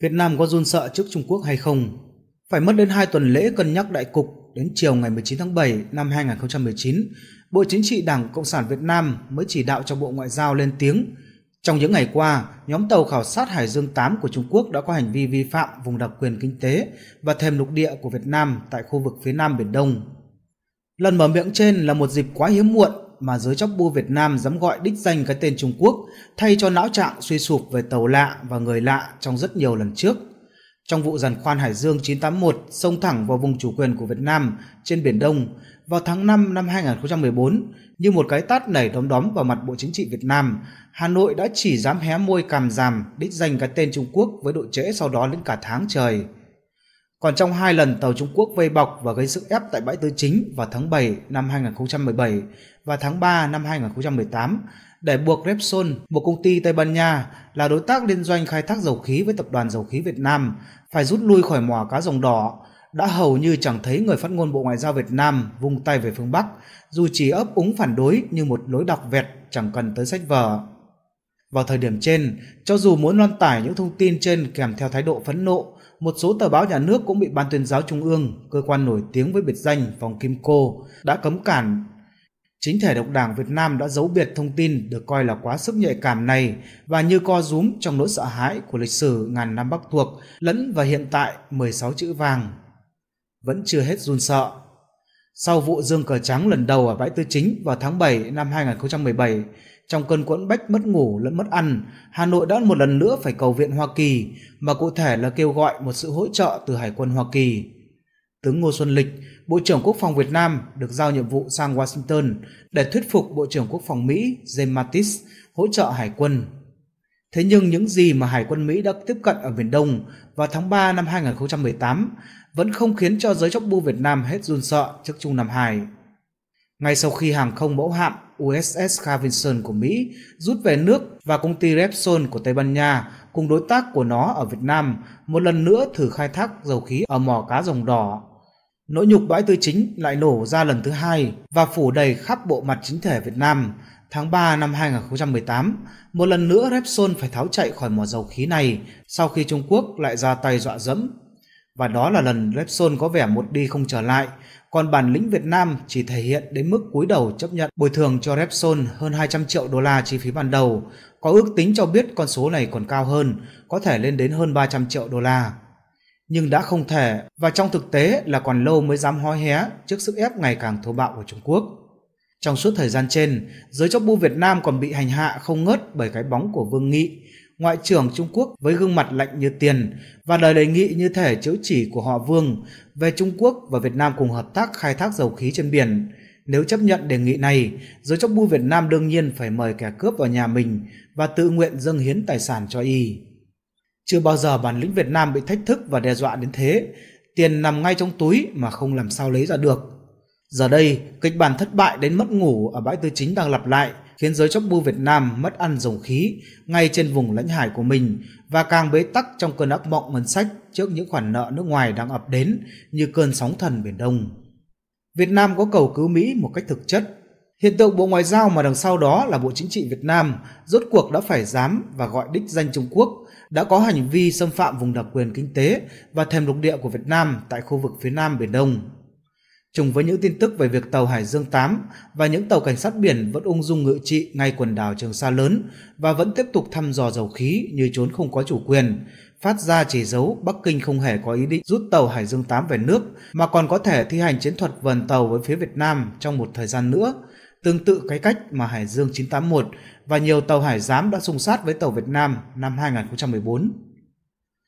Việt Nam có run sợ trước Trung Quốc hay không? Phải mất đến 2 tuần lễ cân nhắc đại cục đến chiều ngày 19 tháng 7 năm 2019, Bộ Chính trị Đảng Cộng sản Việt Nam mới chỉ đạo cho Bộ Ngoại giao lên tiếng. Trong những ngày qua, nhóm tàu khảo sát Hải Dương 8 của Trung Quốc đã có hành vi vi phạm vùng đặc quyền kinh tế và thềm lục địa của Việt Nam tại khu vực phía Nam Biển Đông. Lần mở miệng trên là một dịp quá hiếm muộn mà giới chóc bu Việt Nam dám gọi đích danh cái tên Trung Quốc thay cho não trạng suy sụp về tàu lạ và người lạ trong rất nhiều lần trước. Trong vụ giàn khoan Hải Dương 981 xông thẳng vào vùng chủ quyền của Việt Nam trên Biển Đông vào tháng 5 năm 2014, như một cái tát nảy đóm đóm vào mặt Bộ Chính trị Việt Nam, Hà Nội đã chỉ dám hé môi càm giảm đích danh cái tên Trung Quốc với độ trễ sau đó đến cả tháng trời – còn trong hai lần tàu Trung Quốc vây bọc và gây sức ép tại bãi Tư Chính vào tháng 7 năm 2017 và tháng 3 năm 2018 để buộc Repsol, một công ty Tây Ban Nha là đối tác liên doanh khai thác dầu khí với Tập đoàn Dầu khí Việt Nam, phải rút lui khỏi mỏ cá rồng đỏ, đã hầu như chẳng thấy người phát ngôn Bộ Ngoại giao Việt Nam vung tay về phương Bắc, dù chỉ ấp úng phản đối như một lối đọc vẹt chẳng cần tới sách vở. Vào thời điểm trên, cho dù muốn loan tải những thông tin trên kèm theo thái độ phẫn nộ, một số tờ báo nhà nước cũng bị Ban tuyên giáo Trung ương, cơ quan nổi tiếng với biệt danh Phòng Kim Cô, đã cấm cản. Chính thể độc đảng Việt Nam đã giấu biệt thông tin được coi là quá sức nhạy cảm này và như co rúm trong nỗi sợ hãi của lịch sử ngàn năm Bắc thuộc lẫn và hiện tại 16 chữ vàng. Vẫn chưa hết run sợ, sau vụ dương cờ trắng lần đầu ở bãi tư chính vào tháng 7 năm 2017. Trong cơn quẫn bách mất ngủ lẫn mất ăn, Hà Nội đã một lần nữa phải cầu viện Hoa Kỳ, mà cụ thể là kêu gọi một sự hỗ trợ từ Hải quân Hoa Kỳ. Tướng Ngô Xuân Lịch, Bộ trưởng Quốc phòng Việt Nam được giao nhiệm vụ sang Washington để thuyết phục Bộ trưởng Quốc phòng Mỹ James Mattis hỗ trợ Hải quân Thế nhưng những gì mà Hải quân Mỹ đã tiếp cận ở Biển Đông vào tháng 3 năm 2018 vẫn không khiến cho giới chóc bu Việt Nam hết run sợ trước Trung Nam Hải. Ngay sau khi hàng không mẫu hạm USS Carvinson của Mỹ rút về nước và công ty Repsol của Tây Ban Nha cùng đối tác của nó ở Việt Nam một lần nữa thử khai thác dầu khí ở mỏ cá rồng đỏ. Nỗi nhục bãi tư chính lại nổ ra lần thứ hai và phủ đầy khắp bộ mặt chính thể Việt Nam Tháng 3 năm 2018, một lần nữa Repsol phải tháo chạy khỏi mỏ dầu khí này sau khi Trung Quốc lại ra tay dọa dẫm. Và đó là lần Repsol có vẻ một đi không trở lại, còn bản lĩnh Việt Nam chỉ thể hiện đến mức cúi đầu chấp nhận bồi thường cho Repsol hơn 200 triệu đô la chi phí ban đầu. Có ước tính cho biết con số này còn cao hơn, có thể lên đến hơn 300 triệu đô la. Nhưng đã không thể và trong thực tế là còn lâu mới dám hói hé trước sức ép ngày càng thô bạo của Trung Quốc. Trong suốt thời gian trên, giới chóc bu Việt Nam còn bị hành hạ không ngớt bởi cái bóng của Vương Nghị, Ngoại trưởng Trung Quốc với gương mặt lạnh như tiền và lời đề nghị như thể chữ chỉ của họ Vương về Trung Quốc và Việt Nam cùng hợp tác khai thác dầu khí trên biển. Nếu chấp nhận đề nghị này, giới chóc bu Việt Nam đương nhiên phải mời kẻ cướp vào nhà mình và tự nguyện dâng hiến tài sản cho y. Chưa bao giờ bản lĩnh Việt Nam bị thách thức và đe dọa đến thế, tiền nằm ngay trong túi mà không làm sao lấy ra được. Giờ đây, kịch bản thất bại đến mất ngủ ở bãi tư chính đang lặp lại, khiến giới chóc bu Việt Nam mất ăn dòng khí ngay trên vùng lãnh hải của mình và càng bế tắc trong cơn ác mộng ngân sách trước những khoản nợ nước ngoài đang ập đến như cơn sóng thần Biển Đông. Việt Nam có cầu cứu Mỹ một cách thực chất. Hiện tượng Bộ Ngoại giao mà đằng sau đó là Bộ Chính trị Việt Nam rốt cuộc đã phải dám và gọi đích danh Trung Quốc đã có hành vi xâm phạm vùng đặc quyền kinh tế và thềm lục địa của Việt Nam tại khu vực phía Nam Biển Đông. Trùng với những tin tức về việc tàu Hải Dương 8 và những tàu cảnh sát biển vẫn ung dung ngự trị ngay quần đảo Trường Sa lớn và vẫn tiếp tục thăm dò dầu khí như trốn không có chủ quyền, phát ra chỉ dấu Bắc Kinh không hề có ý định rút tàu Hải Dương 8 về nước mà còn có thể thi hành chiến thuật vần tàu với phía Việt Nam trong một thời gian nữa, tương tự cái cách mà Hải Dương 981 và nhiều tàu hải giám đã xung sát với tàu Việt Nam năm 2014.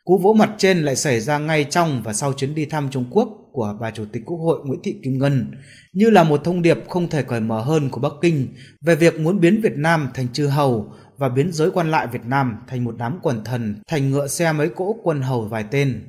Cú vỗ mặt trên lại xảy ra ngay trong và sau chuyến đi thăm Trung Quốc của bà Chủ tịch Quốc hội Nguyễn Thị Kim Ngân như là một thông điệp không thể cởi mở hơn của Bắc Kinh về việc muốn biến Việt Nam thành chư hầu và biến giới quan lại Việt Nam thành một đám quần thần, thành ngựa xe mấy cỗ quân hầu vài tên.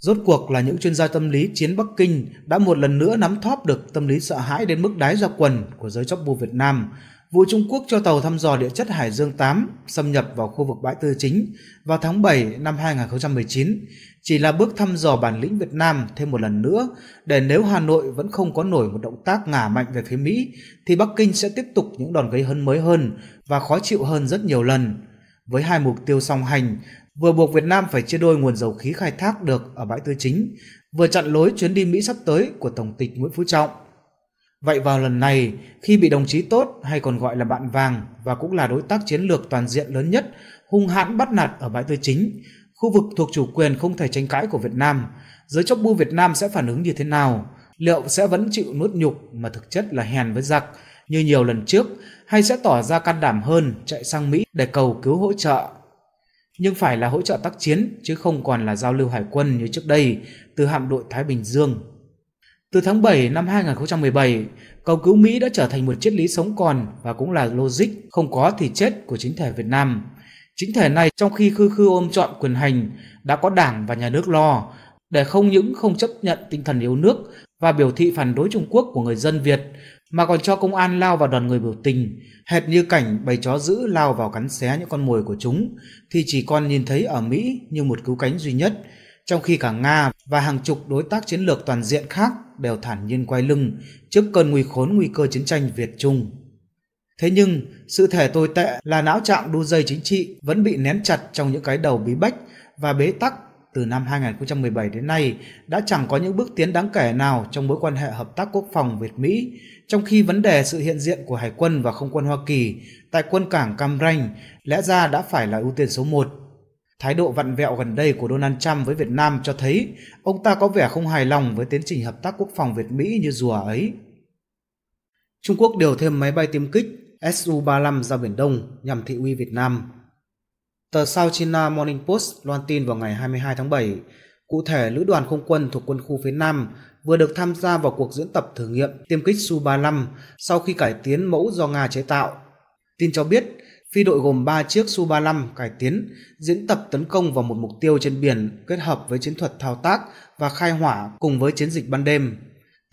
Rốt cuộc là những chuyên gia tâm lý chiến Bắc Kinh đã một lần nữa nắm thóp được tâm lý sợ hãi đến mức đái ra quần của giới chóc bu Việt Nam Vụ Trung Quốc cho tàu thăm dò địa chất Hải Dương 8 xâm nhập vào khu vực bãi tư chính vào tháng 7 năm 2019 chỉ là bước thăm dò bản lĩnh Việt Nam thêm một lần nữa để nếu Hà Nội vẫn không có nổi một động tác ngả mạnh về phía Mỹ thì Bắc Kinh sẽ tiếp tục những đòn gây hấn mới hơn và khó chịu hơn rất nhiều lần. Với hai mục tiêu song hành, vừa buộc Việt Nam phải chia đôi nguồn dầu khí khai thác được ở bãi tư chính, vừa chặn lối chuyến đi Mỹ sắp tới của Tổng tịch Nguyễn Phú Trọng – Vậy vào lần này, khi bị đồng chí tốt hay còn gọi là bạn vàng và cũng là đối tác chiến lược toàn diện lớn nhất, hung hãn bắt nạt ở bãi tư chính, khu vực thuộc chủ quyền không thể tranh cãi của Việt Nam, giới chóc bu Việt Nam sẽ phản ứng như thế nào? Liệu sẽ vẫn chịu nuốt nhục mà thực chất là hèn với giặc như nhiều lần trước hay sẽ tỏ ra can đảm hơn chạy sang Mỹ để cầu cứu hỗ trợ? Nhưng phải là hỗ trợ tác chiến chứ không còn là giao lưu hải quân như trước đây từ hạm đội Thái Bình Dương từ tháng 7 năm 2017, cầu cứu Mỹ đã trở thành một triết lý sống còn và cũng là logic không có thì chết của chính thể Việt Nam. Chính thể này trong khi khư khư ôm chọn quyền hành đã có đảng và nhà nước lo để không những không chấp nhận tinh thần yêu nước và biểu thị phản đối Trung Quốc của người dân Việt mà còn cho công an lao vào đoàn người biểu tình, hệt như cảnh bầy chó dữ lao vào cắn xé những con mồi của chúng thì chỉ còn nhìn thấy ở Mỹ như một cứu cánh duy nhất – trong khi cả Nga và hàng chục đối tác chiến lược toàn diện khác đều thản nhiên quay lưng trước cơn nguy khốn nguy cơ chiến tranh Việt-Trung. Thế nhưng, sự thể tồi tệ là não trạng đu dây chính trị vẫn bị nén chặt trong những cái đầu bí bách và bế tắc từ năm 2017 đến nay đã chẳng có những bước tiến đáng kể nào trong mối quan hệ hợp tác quốc phòng Việt Mỹ, trong khi vấn đề sự hiện diện của Hải quân và Không quân Hoa Kỳ tại quân cảng Cam Ranh lẽ ra đã phải là ưu tiên số 1 Thái độ vặn vẹo gần đây của Donald Trump với Việt Nam cho thấy ông ta có vẻ không hài lòng với tiến trình hợp tác quốc phòng Việt-Mỹ như rùa ấy. Trung Quốc điều thêm máy bay tiêm kích Su-35 ra Biển Đông nhằm thị uy Việt Nam. Tờ South China Morning Post loan tin vào ngày 22 tháng 7, cụ thể lữ đoàn không quân thuộc quân khu phía Nam vừa được tham gia vào cuộc diễn tập thử nghiệm tiêm kích Su-35 sau khi cải tiến mẫu do Nga chế tạo. Tin cho biết, Phi đội gồm 3 chiếc Su-35 cải tiến, diễn tập tấn công vào một mục tiêu trên biển kết hợp với chiến thuật thao tác và khai hỏa cùng với chiến dịch ban đêm.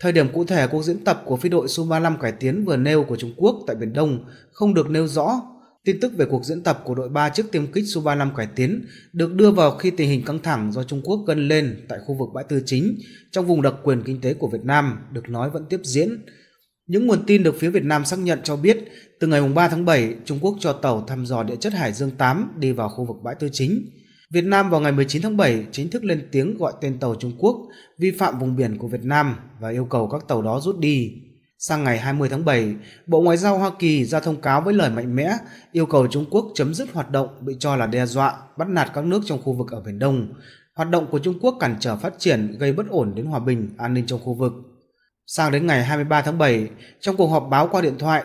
Thời điểm cụ thể cuộc diễn tập của phi đội Su-35 cải tiến vừa nêu của Trung Quốc tại Biển Đông không được nêu rõ. Tin tức về cuộc diễn tập của đội 3 chiếc tiêm kích Su-35 cải tiến được đưa vào khi tình hình căng thẳng do Trung Quốc gân lên tại khu vực bãi tư chính trong vùng đặc quyền kinh tế của Việt Nam được nói vẫn tiếp diễn những nguồn tin được phía Việt Nam xác nhận cho biết, từ ngày 3 tháng 7, Trung Quốc cho tàu thăm dò địa chất Hải Dương 8 đi vào khu vực bãi tư chính. Việt Nam vào ngày 19 tháng 7 chính thức lên tiếng gọi tên tàu Trung Quốc vi phạm vùng biển của Việt Nam và yêu cầu các tàu đó rút đi. Sang ngày 20 tháng 7, Bộ Ngoại giao Hoa Kỳ ra thông cáo với lời mạnh mẽ yêu cầu Trung Quốc chấm dứt hoạt động bị cho là đe dọa, bắt nạt các nước trong khu vực ở Biển Đông. Hoạt động của Trung Quốc cản trở phát triển gây bất ổn đến hòa bình, an ninh trong khu vực. Sang đến ngày 23 tháng 7, trong cuộc họp báo qua điện thoại,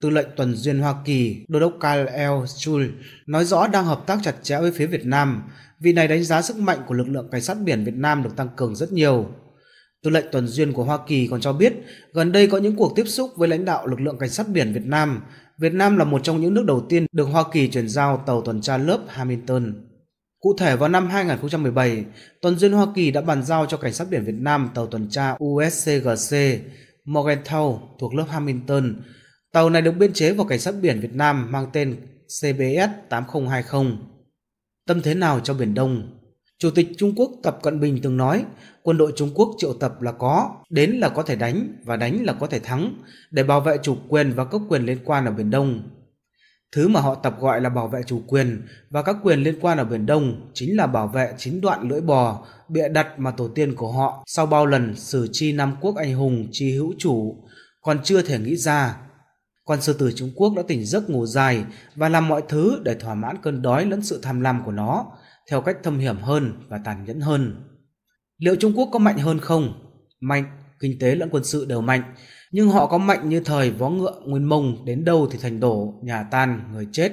Tư lệnh tuần duyên Hoa Kỳ, Đô đốc Kyle L. Chul nói rõ đang hợp tác chặt chẽ với phía Việt Nam, Vị này đánh giá sức mạnh của lực lượng cảnh sát biển Việt Nam được tăng cường rất nhiều. Tư lệnh tuần duyên của Hoa Kỳ còn cho biết, gần đây có những cuộc tiếp xúc với lãnh đạo lực lượng cảnh sát biển Việt Nam. Việt Nam là một trong những nước đầu tiên được Hoa Kỳ chuyển giao tàu tuần tra lớp Hamilton. Cụ thể vào năm 2017, tuần duyên Hoa Kỳ đã bàn giao cho Cảnh sát biển Việt Nam tàu tuần tra USCGC Morgenthau thuộc lớp Hamilton. Tàu này được biên chế vào Cảnh sát biển Việt Nam mang tên CBS 8020. Tâm thế nào cho Biển Đông? Chủ tịch Trung Quốc Tập Cận Bình từng nói, quân đội Trung Quốc triệu tập là có, đến là có thể đánh và đánh là có thể thắng để bảo vệ chủ quyền và các quyền liên quan ở Biển Đông. Thứ mà họ tập gọi là bảo vệ chủ quyền và các quyền liên quan ở Biển Đông chính là bảo vệ chín đoạn lưỡi bò, bịa đặt mà tổ tiên của họ sau bao lần xử chi Nam Quốc anh hùng chi hữu chủ, còn chưa thể nghĩ ra. Con sư tử Trung Quốc đã tỉnh giấc ngủ dài và làm mọi thứ để thỏa mãn cơn đói lẫn sự tham lam của nó, theo cách thâm hiểm hơn và tàn nhẫn hơn. Liệu Trung Quốc có mạnh hơn không? Mạnh, kinh tế lẫn quân sự đều mạnh, nhưng họ có mạnh như thời vó ngựa nguyên mông đến đâu thì thành đổ nhà tan người chết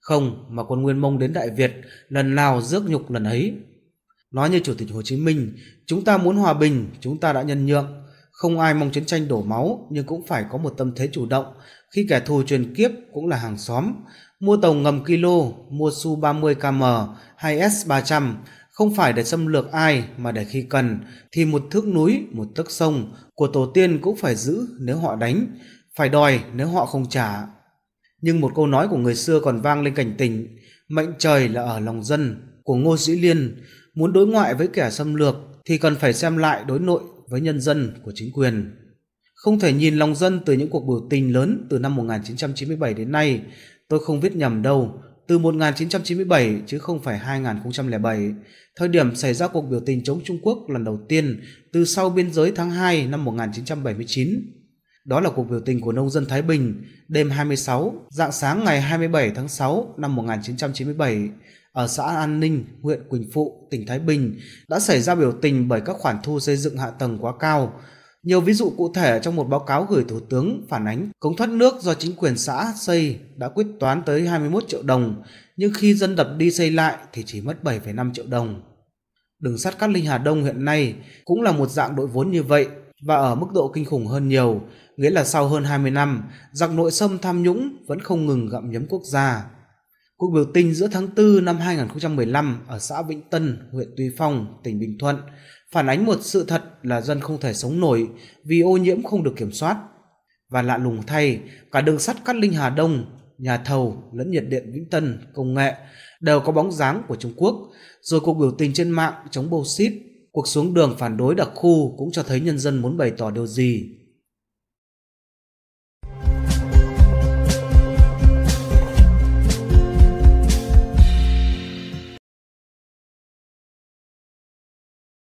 không mà quân nguyên mông đến đại việt lần nào rước nhục lần ấy nói như chủ tịch hồ chí minh chúng ta muốn hòa bình chúng ta đã nhân nhượng không ai mong chiến tranh đổ máu nhưng cũng phải có một tâm thế chủ động khi kẻ thù truyền kiếp cũng là hàng xóm mua tàu ngầm kilo mua su 30 km hay s 300 không phải để xâm lược ai mà để khi cần thì một thước núi, một tấc sông của tổ tiên cũng phải giữ nếu họ đánh, phải đòi nếu họ không trả. Nhưng một câu nói của người xưa còn vang lên cảnh tỉnh, mệnh trời là ở lòng dân của Ngô Sĩ Liên, muốn đối ngoại với kẻ xâm lược thì cần phải xem lại đối nội với nhân dân của chính quyền. Không thể nhìn lòng dân từ những cuộc biểu tình lớn từ năm 1997 đến nay, tôi không viết nhầm đâu, từ 1997 chứ không phải 2007, thời điểm xảy ra cuộc biểu tình chống Trung Quốc lần đầu tiên từ sau biên giới tháng 2 năm 1979. Đó là cuộc biểu tình của nông dân Thái Bình đêm 26, dạng sáng ngày 27 tháng 6 năm 1997 ở xã An Ninh, huyện Quỳnh Phụ, tỉnh Thái Bình đã xảy ra biểu tình bởi các khoản thu xây dựng hạ tầng quá cao, nhiều ví dụ cụ thể trong một báo cáo gửi Thủ tướng phản ánh cống thoát nước do chính quyền xã xây đã quyết toán tới 21 triệu đồng, nhưng khi dân đập đi xây lại thì chỉ mất 7,5 triệu đồng. Đường sắt Cát Linh Hà Đông hiện nay cũng là một dạng đội vốn như vậy và ở mức độ kinh khủng hơn nhiều, nghĩa là sau hơn 20 năm, giặc nội xâm tham nhũng vẫn không ngừng gặm nhấm quốc gia. Cuộc biểu tình giữa tháng 4 năm 2015 ở xã Vĩnh Tân, huyện Tuy Phong, tỉnh Bình Thuận phản ánh một sự thật là dân không thể sống nổi vì ô nhiễm không được kiểm soát. Và lạ lùng thay, cả đường sắt Cát Linh Hà Đông, nhà thầu lẫn nhiệt điện Vĩnh Tân, công nghệ đều có bóng dáng của Trung Quốc, rồi cuộc biểu tình trên mạng chống bô cuộc xuống đường phản đối đặc khu cũng cho thấy nhân dân muốn bày tỏ điều gì